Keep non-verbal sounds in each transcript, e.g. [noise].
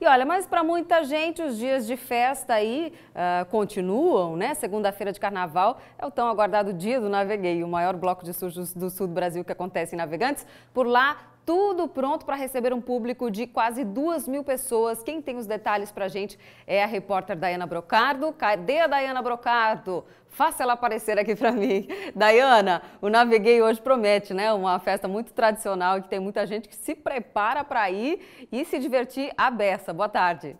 E olha, mas para muita gente os dias de festa aí uh, continuam, né? Segunda-feira de carnaval é o tão aguardado dia do Naveguei, o maior bloco de sujos do sul do Brasil que acontece em Navegantes. Por lá, tudo pronto para receber um público de quase duas mil pessoas. Quem tem os detalhes para a gente é a repórter Dayana Brocardo. Cadê a Dayana Brocardo? Faça ela aparecer aqui para mim. [laughs] Dayana, o Naveguei hoje promete, né? Uma festa muito tradicional que tem muita gente que se prepara para ir e se divertir à beça. Boa tarde.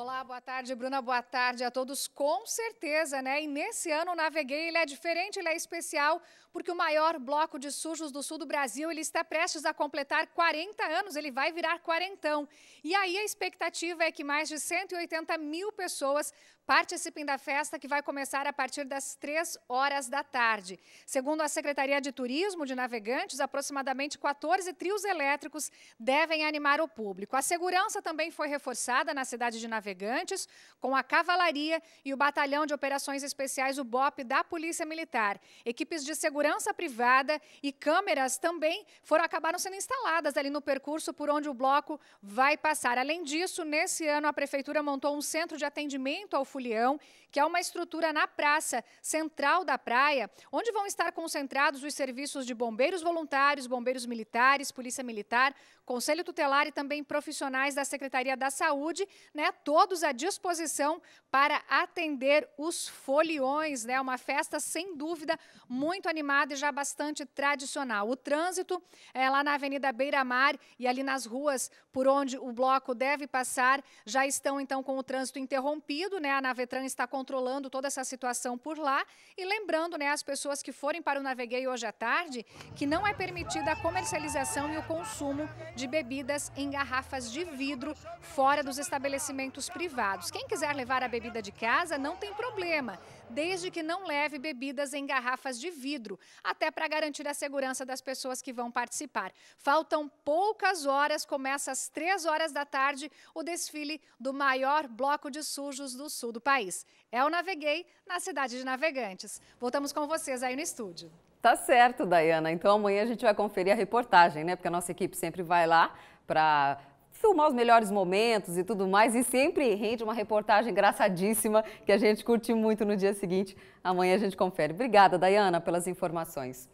Olá, boa tarde, Bruna. Boa tarde a todos. Com certeza, né? E nesse ano o Naveguei ele é diferente, ele é especial, porque o maior bloco de sujos do sul do Brasil, ele está prestes a completar 40 anos, ele vai virar quarentão. E aí a expectativa é que mais de 180 mil pessoas participem da festa que vai começar a partir das 3 horas da tarde. Segundo a Secretaria de Turismo de Navegantes, aproximadamente 14 trios elétricos devem animar o público. A segurança também foi reforçada na cidade de Navegantes navegantes, com a cavalaria e o Batalhão de Operações Especiais, o BOP, da Polícia Militar. Equipes de segurança privada e câmeras também foram acabaram sendo instaladas ali no percurso por onde o bloco vai passar. Além disso, nesse ano, a Prefeitura montou um centro de atendimento ao fulião, que é uma estrutura na praça central da praia, onde vão estar concentrados os serviços de bombeiros voluntários, bombeiros militares, polícia militar, conselho tutelar e também profissionais da Secretaria da Saúde, né? todos à disposição para atender os foliões, né? Uma festa sem dúvida muito animada e já bastante tradicional. O trânsito é lá na Avenida Beira Mar e ali nas ruas por onde o bloco deve passar já estão então com o trânsito interrompido, né? A Navetran está controlando toda essa situação por lá e lembrando, né, as pessoas que forem para o Naveguei hoje à tarde que não é permitida a comercialização e o consumo de bebidas em garrafas de vidro fora dos estabelecimentos privados. Quem quiser levar a bebida de casa, não tem problema, desde que não leve bebidas em garrafas de vidro, até para garantir a segurança das pessoas que vão participar. Faltam poucas horas, começa às três horas da tarde o desfile do maior bloco de sujos do sul do país. É o Naveguei, na cidade de Navegantes. Voltamos com vocês aí no estúdio. Tá certo, Dayana. Então amanhã a gente vai conferir a reportagem, né? Porque a nossa equipe sempre vai lá para filmar os melhores momentos e tudo mais, e sempre rende uma reportagem engraçadíssima que a gente curte muito no dia seguinte. Amanhã a gente confere. Obrigada, Dayana, pelas informações.